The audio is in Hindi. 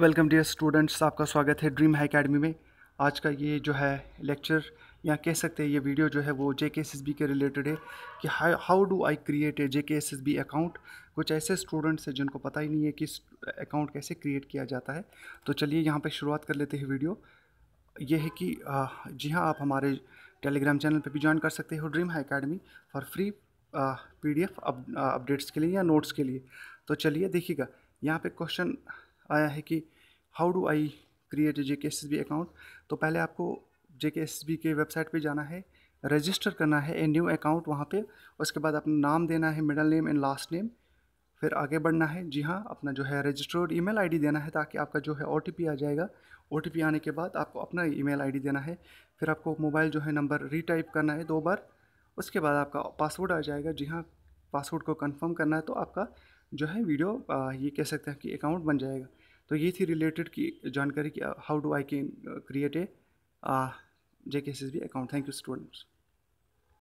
वेलकम डियर स्टूडेंट्स आपका स्वागत है ड्रीम हाई अकेडमी में आज का ये जो है लेक्चर या कह सकते हैं ये वीडियो जो है वो J K S S B के रिलेटेड है कि how do I create a J K S S B account कुछ ऐसे स्टूडेंट्स हैं जिनको पता ही नहीं है कि अकाउंट कैसे क्रिएट किया जाता है तो चलिए यहाँ पर शुरुआत कर लेते हैं वीडियो ये है कि जी हाँ आप हमारे टेलीग्राम चैनल पर भी ज्वाइन कर सकते हो Dream High Academy for free P D F updates के लिए या नोट्स के लिए तो चलिए देखिएगा यहाँ पे क्वेश्चन आया है कि how do I create J K S S B account तो पहले आपको J K S S B के वेबसाइट पे जाना है रजिस्टर करना है ए न्यू अकाउंट वहाँ पे उसके बाद अपना नाम देना है middle name and last name फिर आगे बढ़ना है जी हाँ अपना जो है रजिस्टर्ड ईमेल आईडी देना है ताकि आपका जो है ओ आ जाएगा ओ आने के बाद आपको अपना ईमेल आईडी देना है फिर आपको मोबाइल जो है नंबर रीटाइप करना है दो बार उसके बाद आपका पासवर्ड आ जाएगा जी हाँ पासवर्ड को कंफर्म करना है तो आपका जो है वीडियो ये कह सकते हैं कि अकाउंट बन जाएगा तो ये थी रिलेटेड की जानकारी कि how do I can create a J K S S B account thank you students